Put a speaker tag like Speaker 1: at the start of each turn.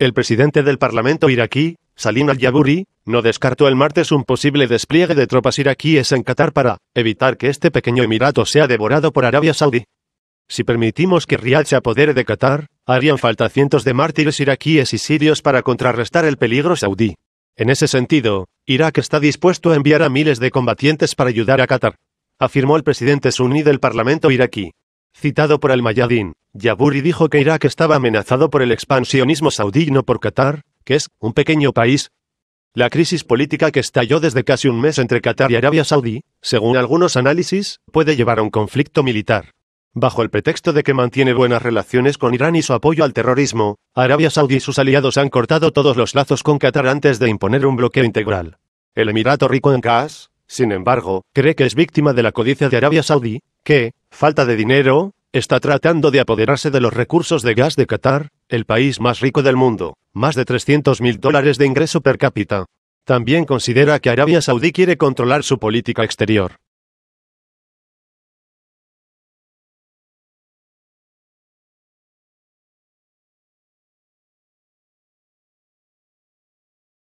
Speaker 1: El presidente del Parlamento iraquí, Salim al-Yaburi, no descartó el martes un posible despliegue de tropas iraquíes en Qatar para evitar que este pequeño emirato sea devorado por Arabia Saudí. Si permitimos que Riyadh se apodere de Qatar, harían falta cientos de mártires iraquíes y sirios para contrarrestar el peligro saudí. En ese sentido, Irak está dispuesto a enviar a miles de combatientes para ayudar a Qatar, afirmó el presidente suní del Parlamento iraquí. Citado por Al-Mayadin, Yaburi dijo que Irak estaba amenazado por el expansionismo saudí no por Qatar, que es un pequeño país. La crisis política que estalló desde casi un mes entre Qatar y Arabia Saudí, según algunos análisis, puede llevar a un conflicto militar. Bajo el pretexto de que mantiene buenas relaciones con Irán y su apoyo al terrorismo, Arabia Saudí y sus aliados han cortado todos los lazos con Qatar antes de imponer un bloqueo integral. El Emirato rico en gas, sin embargo, cree que es víctima de la codicia de Arabia Saudí, que, falta de dinero, está tratando de apoderarse de los recursos de gas de Qatar, el país más rico del mundo, más de 300 mil dólares de ingreso per cápita. También considera que Arabia Saudí quiere controlar su política exterior,